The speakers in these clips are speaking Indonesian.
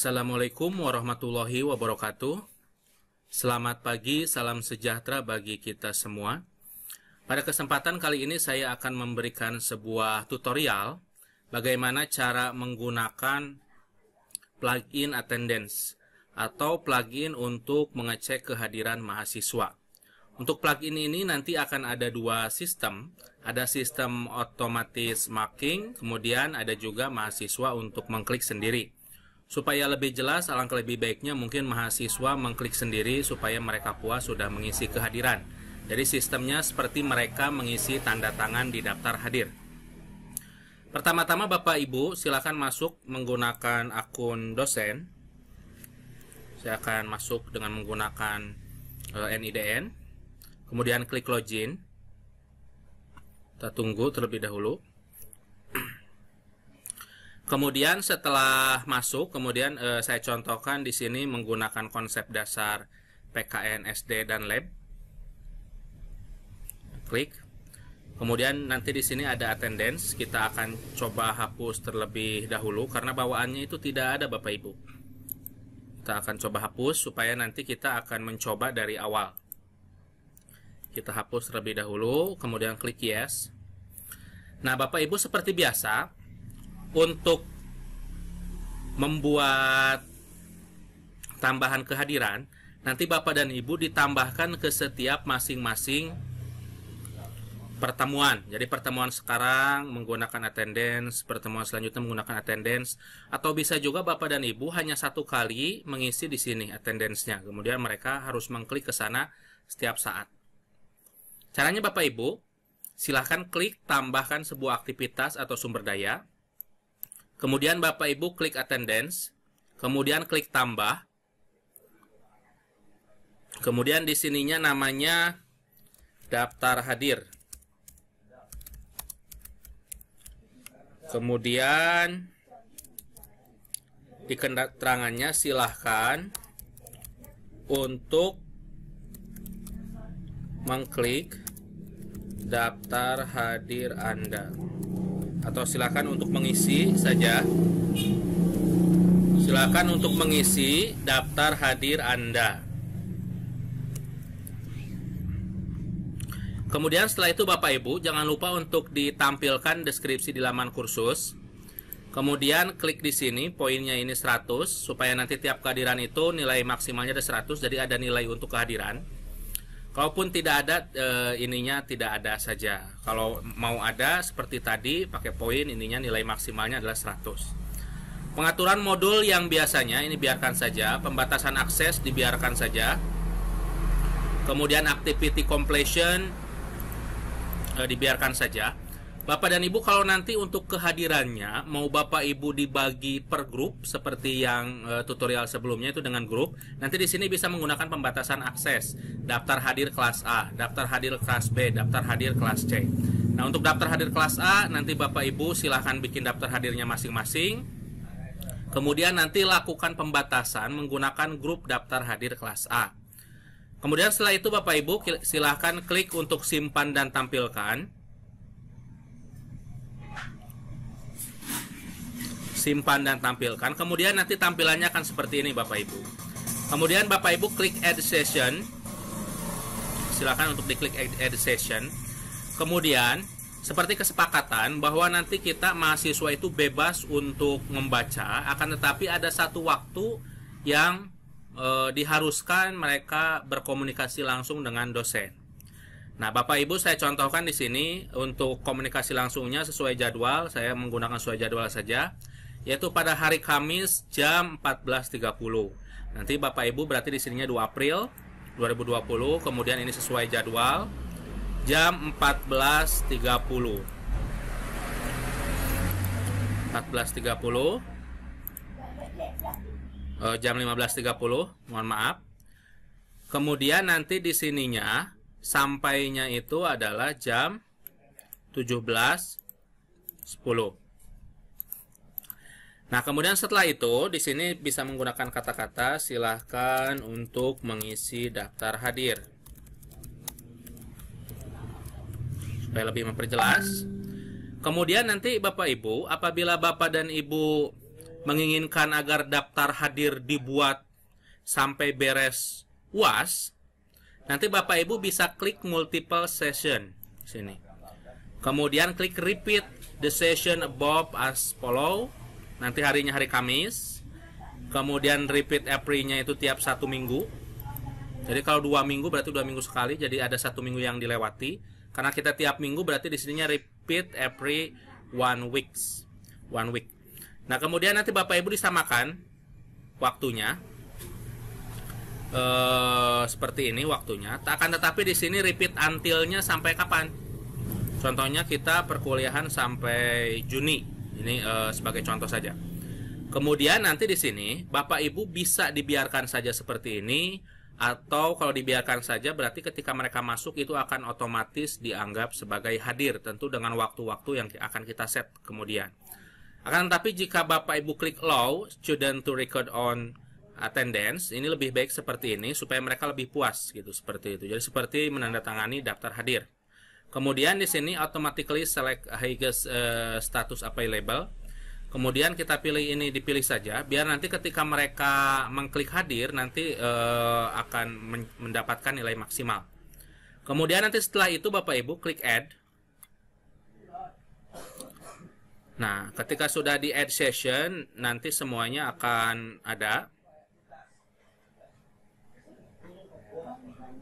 Assalamualaikum warahmatullahi wabarakatuh. Selamat pagi, salam sejahtera bagi kita semua. Pada kesempatan kali ini saya akan memberikan sebuah tutorial bagaimana cara menggunakan plugin attendance atau plugin untuk mengecek kehadiran mahasiswa. Untuk plugin ini nanti akan ada dua sistem, ada sistem otomatis marking, kemudian ada juga mahasiswa untuk mengklik sendiri. Supaya lebih jelas, alangkah lebih baiknya mungkin mahasiswa mengklik sendiri supaya mereka puas sudah mengisi kehadiran. Jadi sistemnya seperti mereka mengisi tanda tangan di daftar hadir. Pertama-tama Bapak Ibu silakan masuk menggunakan akun dosen. Saya akan masuk dengan menggunakan NIDN. Eh, Kemudian klik login. Kita tunggu terlebih dahulu. Kemudian setelah masuk, kemudian eh, saya contohkan di sini menggunakan konsep dasar PKN, SD, dan lab. E klik. Kemudian nanti di sini ada attendance, kita akan coba hapus terlebih dahulu karena bawaannya itu tidak ada Bapak Ibu. Kita akan coba hapus supaya nanti kita akan mencoba dari awal. Kita hapus terlebih dahulu, kemudian klik yes. Nah, Bapak Ibu seperti biasa, untuk membuat tambahan kehadiran, nanti Bapak dan Ibu ditambahkan ke setiap masing-masing pertemuan. Jadi pertemuan sekarang menggunakan attendance, pertemuan selanjutnya menggunakan attendance, atau bisa juga Bapak dan Ibu hanya satu kali mengisi di sini attendance-nya. Kemudian mereka harus mengklik ke sana setiap saat. Caranya Bapak Ibu, silahkan klik tambahkan sebuah aktivitas atau sumber daya. Kemudian Bapak Ibu klik attendance, kemudian klik tambah. Kemudian di sininya namanya daftar hadir. Kemudian di keterangannya silahkan untuk mengklik daftar hadir Anda atau silakan untuk mengisi saja silakan untuk mengisi daftar hadir Anda kemudian setelah itu Bapak Ibu jangan lupa untuk ditampilkan deskripsi di laman kursus kemudian klik di sini poinnya ini 100 supaya nanti tiap kehadiran itu nilai maksimalnya ada 100 jadi ada nilai untuk kehadiran Kalaupun tidak ada e, ininya tidak ada saja. Kalau mau ada seperti tadi pakai poin ininya nilai maksimalnya adalah 100. Pengaturan modul yang biasanya ini biarkan saja, pembatasan akses dibiarkan saja. Kemudian activity completion e, dibiarkan saja. Bapak dan Ibu kalau nanti untuk kehadirannya mau Bapak Ibu dibagi per grup seperti yang e, tutorial sebelumnya itu dengan grup, nanti di sini bisa menggunakan pembatasan akses. Daftar hadir kelas A, daftar hadir kelas B, daftar hadir kelas C. Nah, untuk daftar hadir kelas A nanti Bapak Ibu silahkan bikin daftar hadirnya masing-masing. Kemudian nanti lakukan pembatasan menggunakan grup daftar hadir kelas A. Kemudian setelah itu Bapak Ibu silahkan klik untuk simpan dan tampilkan. simpan dan tampilkan. Kemudian nanti tampilannya akan seperti ini Bapak Ibu. Kemudian Bapak Ibu klik add session. Silakan untuk diklik add session. Kemudian seperti kesepakatan bahwa nanti kita mahasiswa itu bebas untuk membaca, akan tetapi ada satu waktu yang e, diharuskan mereka berkomunikasi langsung dengan dosen. Nah, Bapak Ibu saya contohkan di sini untuk komunikasi langsungnya sesuai jadwal, saya menggunakan sesuai jadwal saja yaitu pada hari Kamis jam 14.30. Nanti Bapak Ibu berarti di sininya 2 April 2020, kemudian ini sesuai jadwal jam 14.30. 14.30 uh, jam 15.30, mohon maaf. Kemudian nanti di sininya sampainya itu adalah jam 17.10. Nah, kemudian setelah itu, di sini bisa menggunakan kata-kata silahkan untuk mengisi daftar hadir. Supaya lebih memperjelas. Kemudian nanti Bapak Ibu, apabila Bapak dan Ibu menginginkan agar daftar hadir dibuat sampai beres UAS, nanti Bapak Ibu bisa klik multiple session sini. Kemudian klik repeat the session above as follow Nanti harinya hari Kamis. Kemudian repeat every-nya itu tiap satu minggu. Jadi kalau dua minggu berarti dua minggu sekali. Jadi ada satu minggu yang dilewati. Karena kita tiap minggu berarti di sininya repeat every one weeks. One week. Nah kemudian nanti Bapak Ibu disamakan waktunya. Uh, seperti ini waktunya. Tak Akan tetapi di sini repeat until-nya sampai kapan? Contohnya kita perkuliahan sampai Juni. Ini uh, sebagai contoh saja. Kemudian nanti di sini Bapak Ibu bisa dibiarkan saja seperti ini atau kalau dibiarkan saja berarti ketika mereka masuk itu akan otomatis dianggap sebagai hadir tentu dengan waktu-waktu yang akan kita set kemudian. Akan tetapi jika Bapak Ibu klik Low student to record on attendance ini lebih baik seperti ini supaya mereka lebih puas gitu seperti itu. Jadi seperti menandatangani daftar hadir. Kemudian di sini automatically select Highest uh, eh, status label, Kemudian kita pilih ini dipilih saja biar nanti ketika mereka mengklik hadir nanti uh, akan mendapatkan nilai maksimal. Kemudian nanti setelah itu Bapak Ibu klik add. Nah, ketika sudah di add session nanti semuanya akan ada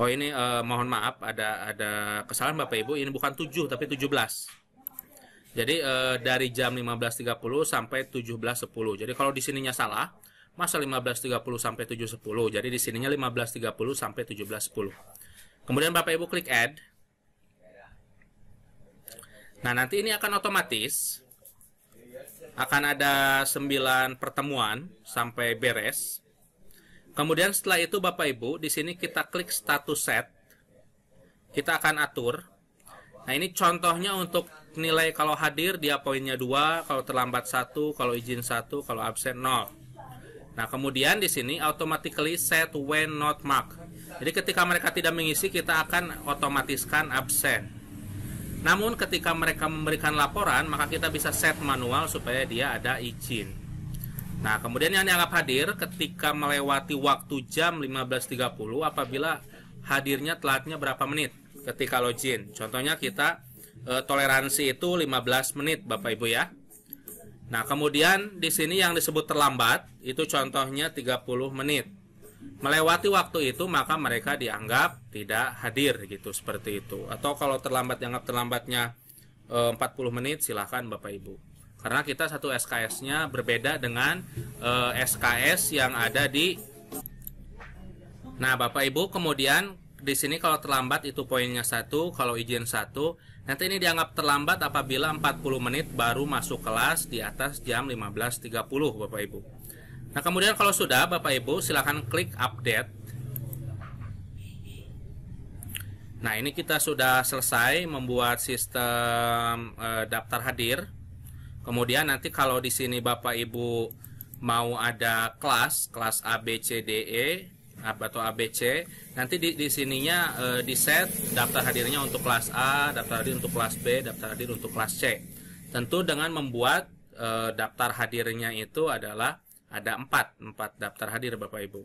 Oh ini uh, mohon maaf ada ada kesalahan Bapak Ibu ini bukan 7 tapi 17. Jadi uh, dari jam 15.30 sampai 17.10. Jadi kalau di sininya salah, masa 15.30 sampai 7.10. Jadi di sininya 15.30 sampai 17.10. Kemudian Bapak Ibu klik add. Nah, nanti ini akan otomatis akan ada 9 pertemuan sampai beres. Kemudian setelah itu Bapak Ibu, di sini kita klik status set. Kita akan atur. Nah, ini contohnya untuk nilai kalau hadir dia poinnya 2, kalau terlambat 1, kalau izin 1, kalau absen 0. Nah, kemudian di sini automatically set when not marked. Jadi ketika mereka tidak mengisi, kita akan otomatiskan absen. Namun ketika mereka memberikan laporan, maka kita bisa set manual supaya dia ada izin. Nah, kemudian yang dianggap hadir ketika melewati waktu jam 15.30 apabila hadirnya telatnya berapa menit ketika login. Contohnya kita e, toleransi itu 15 menit Bapak Ibu ya. Nah, kemudian di sini yang disebut terlambat itu contohnya 30 menit. Melewati waktu itu maka mereka dianggap tidak hadir gitu seperti itu. Atau kalau terlambat dianggap terlambatnya e, eh, 40 menit silahkan Bapak Ibu karena kita satu SKS-nya berbeda dengan uh, eh, SKS yang ada di Nah, Bapak Ibu, kemudian di sini kalau terlambat itu poinnya satu, kalau izin satu. Nanti ini dianggap terlambat apabila 40 menit baru masuk kelas di atas jam 15.30, Bapak Ibu. Nah, kemudian kalau sudah Bapak Ibu silahkan klik update. Nah, ini kita sudah selesai membuat sistem e, daftar hadir. Kemudian nanti kalau di sini Bapak Ibu mau ada kelas, kelas A B C D E atau ABC, nanti di, di sininya e, di set daftar hadirnya untuk kelas A, daftar hadir untuk kelas B, daftar hadir untuk kelas C. Tentu dengan membuat e, daftar hadirnya itu adalah ada 4, 4 daftar hadir Bapak Ibu.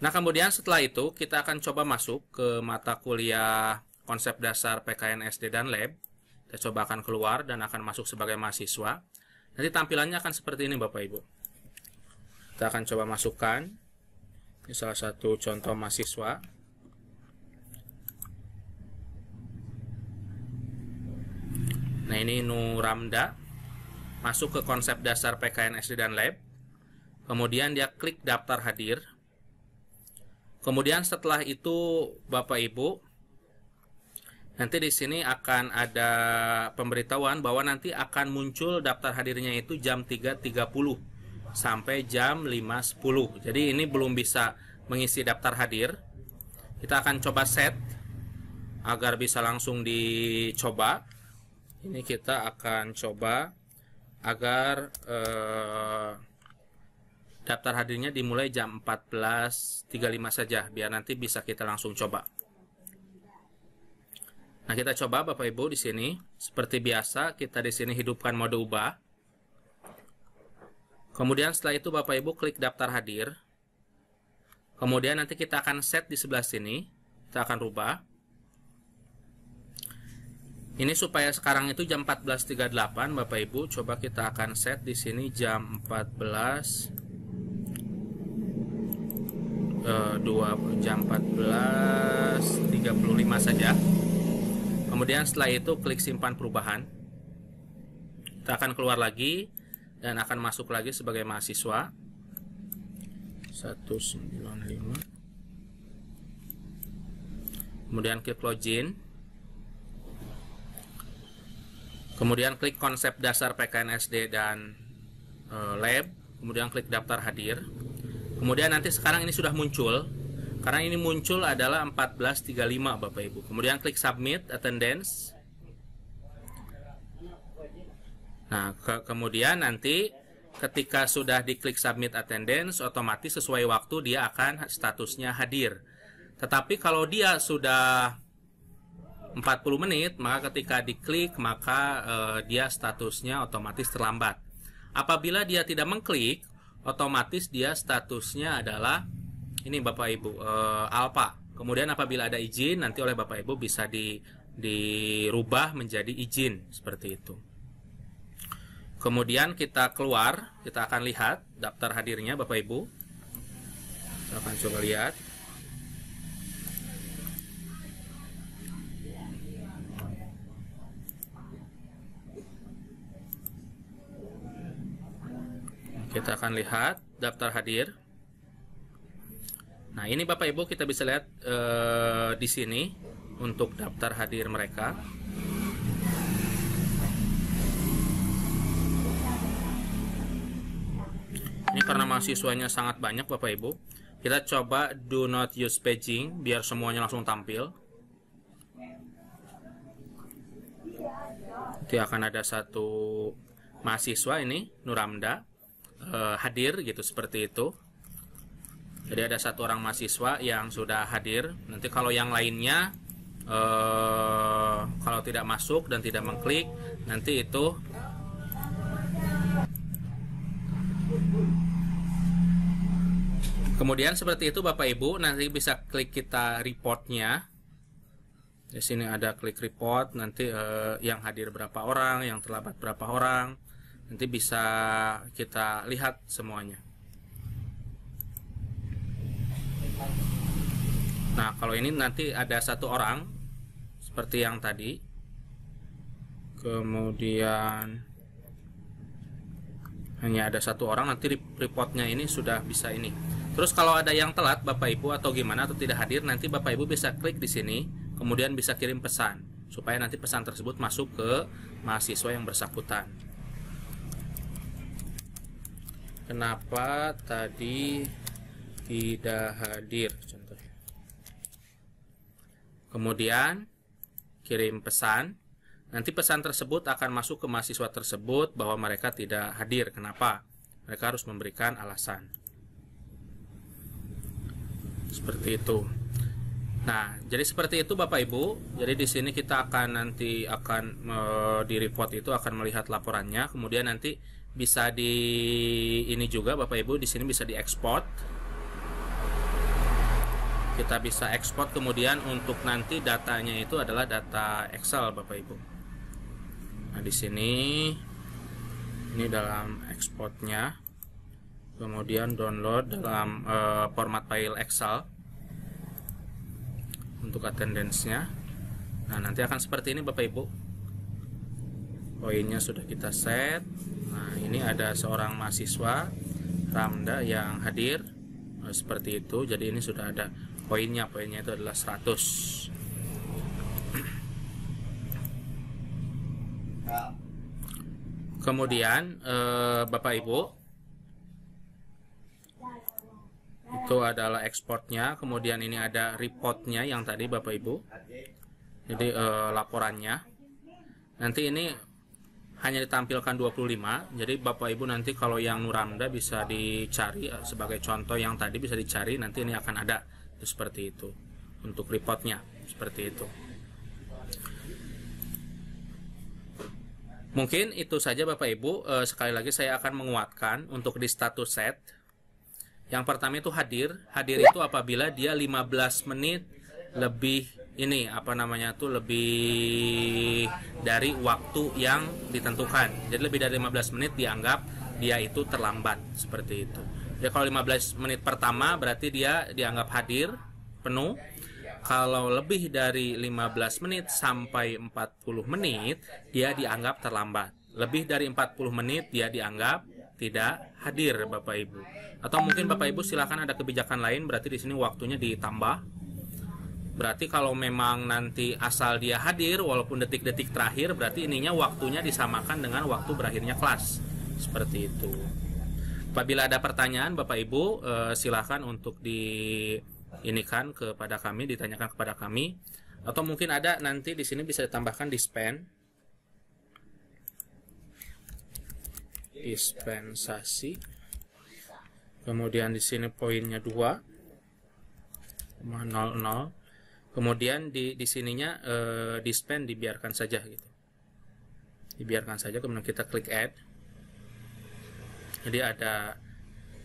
Nah, kemudian setelah itu kita akan coba masuk ke mata kuliah konsep dasar PKN SD dan lab. Saya coba akan keluar dan akan masuk sebagai mahasiswa. Nanti tampilannya akan seperti ini Bapak Ibu. Kita akan coba masukkan. Ini salah satu contoh mahasiswa. Nah ini Nuramda. Masuk ke konsep dasar PKN SD dan Lab. Kemudian dia klik daftar hadir. Kemudian setelah itu Bapak Ibu Nanti di sini akan ada pemberitahuan bahwa nanti akan muncul daftar hadirnya itu jam 3.30 sampai jam 5.10. Jadi ini belum bisa mengisi daftar hadir. Kita akan coba set agar bisa langsung dicoba. Ini kita akan coba agar eh, daftar hadirnya dimulai jam 14.35 saja biar nanti bisa kita langsung coba. Nah, kita coba Bapak Ibu di sini. Seperti biasa, kita di sini hidupkan mode ubah. Kemudian setelah itu Bapak Ibu klik daftar hadir. Kemudian nanti kita akan set di sebelah sini. Kita akan rubah. Ini supaya sekarang itu jam 14.38 Bapak Ibu, coba kita akan set di sini jam 14 eh, 2 jam 14.35 saja kemudian setelah itu klik simpan perubahan kita akan keluar lagi dan akan masuk lagi sebagai mahasiswa 195 kemudian klik login kemudian klik konsep dasar PKNSD dan eh, lab kemudian klik daftar hadir kemudian nanti sekarang ini sudah muncul karena ini muncul adalah 1435 Bapak Ibu. Kemudian klik submit attendance. Nah, ke kemudian nanti ketika sudah diklik submit attendance otomatis sesuai waktu dia akan statusnya hadir. Tetapi kalau dia sudah 40 menit, maka ketika diklik maka eh, dia statusnya otomatis terlambat. Apabila dia tidak mengklik, otomatis dia statusnya adalah ini Bapak Ibu uh, alpa. Kemudian apabila ada izin nanti oleh Bapak Ibu bisa di dirubah menjadi izin seperti itu. Kemudian kita keluar, kita akan lihat daftar hadirnya Bapak Ibu. Kita akan coba lihat. Kita akan lihat daftar hadir. Nah, ini Bapak Ibu kita bisa lihat e, di sini untuk daftar hadir mereka. Ini karena mahasiswanya sangat banyak Bapak Ibu. Kita coba do not use paging biar semuanya langsung tampil. Nanti akan ada satu mahasiswa ini Nuramda eh, hadir gitu seperti itu. Jadi ada satu orang mahasiswa yang sudah hadir. Nanti kalau yang lainnya eh, kalau tidak masuk dan tidak mengklik, nanti itu Kemudian seperti itu Bapak Ibu, nanti bisa klik kita reportnya. Di sini ada klik report, nanti eh, yang hadir berapa orang, yang terlambat berapa orang, nanti bisa kita lihat semuanya. Nah, kalau ini nanti ada satu orang seperti yang tadi. Kemudian hanya ada satu orang nanti reportnya ini sudah bisa ini. Terus kalau ada yang telat Bapak Ibu atau gimana atau tidak hadir nanti Bapak Ibu bisa klik di sini kemudian bisa kirim pesan supaya nanti pesan tersebut masuk ke mahasiswa yang bersangkutan. Kenapa tadi tidak hadir? Kemudian kirim pesan. Nanti pesan tersebut akan masuk ke mahasiswa tersebut bahwa mereka tidak hadir. Kenapa? Mereka harus memberikan alasan. Seperti itu. Nah, jadi seperti itu Bapak Ibu. Jadi di sini kita akan nanti akan e, di report itu akan melihat laporannya, kemudian nanti bisa di ini juga Bapak Ibu di sini bisa diekspor kita bisa ekspor kemudian untuk nanti datanya itu adalah data Excel Bapak Ibu nah di sini ini dalam ekspornya kemudian download dalam uh, format file Excel untuk attendance-nya nah nanti akan seperti ini Bapak Ibu poinnya sudah kita set nah ini ada seorang mahasiswa Ramda yang hadir nah, seperti itu jadi ini sudah ada poinnya poinnya itu adalah 100 kemudian eh, Bapak Ibu itu adalah ekspornya kemudian ini ada reportnya yang tadi Bapak Ibu jadi eh, laporannya nanti ini hanya ditampilkan 25 jadi Bapak Ibu nanti kalau yang Nuranda bisa dicari eh, sebagai contoh yang tadi bisa dicari nanti ini akan ada seperti itu untuk reportnya seperti itu mungkin itu saja Bapak Ibu eh, sekali lagi saya akan menguatkan untuk di status set yang pertama itu hadir hadir itu apabila dia 15 menit lebih ini apa namanya tuh lebih dari waktu yang ditentukan jadi lebih dari 15 menit dianggap dia itu terlambat seperti itu Ya kalau 15 menit pertama berarti dia dianggap hadir penuh. Kalau lebih dari 15 menit sampai 40 menit dia dianggap terlambat. Lebih dari 40 menit dia dianggap tidak hadir Bapak Ibu. Atau mungkin Bapak Ibu silakan ada kebijakan lain berarti di sini waktunya ditambah. Berarti kalau memang nanti asal dia hadir walaupun detik-detik terakhir berarti ininya waktunya disamakan dengan waktu berakhirnya kelas. Seperti itu. Apabila ada pertanyaan Bapak Ibu eh, silahkan untuk di kan kepada kami ditanyakan kepada kami atau mungkin ada nanti di sini bisa ditambahkan dispen dispensasi kemudian di sini poinnya 2 00 kemudian di di sininya eh, dispen dibiarkan saja gitu dibiarkan saja kemudian kita klik add jadi ada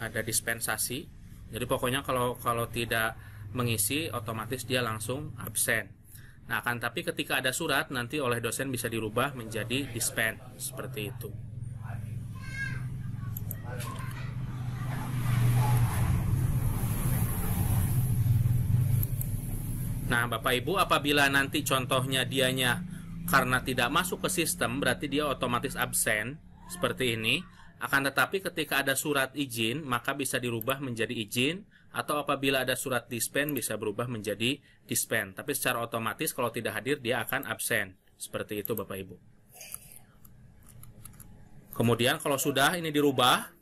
ada dispensasi jadi pokoknya kalau kalau tidak mengisi otomatis dia langsung absen nah akan tapi ketika ada surat nanti oleh dosen bisa dirubah menjadi dispen seperti itu Nah, Bapak Ibu, apabila nanti contohnya dianya karena tidak masuk ke sistem, berarti dia otomatis absen seperti ini. Akan tetapi ketika ada surat izin, maka bisa dirubah menjadi izin, atau apabila ada surat dispen bisa berubah menjadi dispen. Tapi secara otomatis kalau tidak hadir dia akan absen. Seperti itu Bapak Ibu. Kemudian kalau sudah ini dirubah,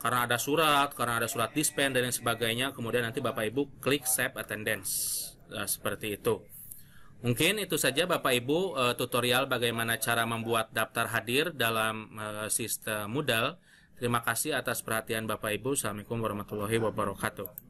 karena ada surat, karena ada surat dispen dan lain sebagainya, kemudian nanti Bapak Ibu klik save attendance. Nah, seperti itu. Mungkin itu saja Bapak Ibu eh, tutorial bagaimana cara membuat daftar hadir dalam eh, sistem Moodle. Terima kasih atas perhatian Bapak Ibu. Assalamualaikum warahmatullahi wabarakatuh.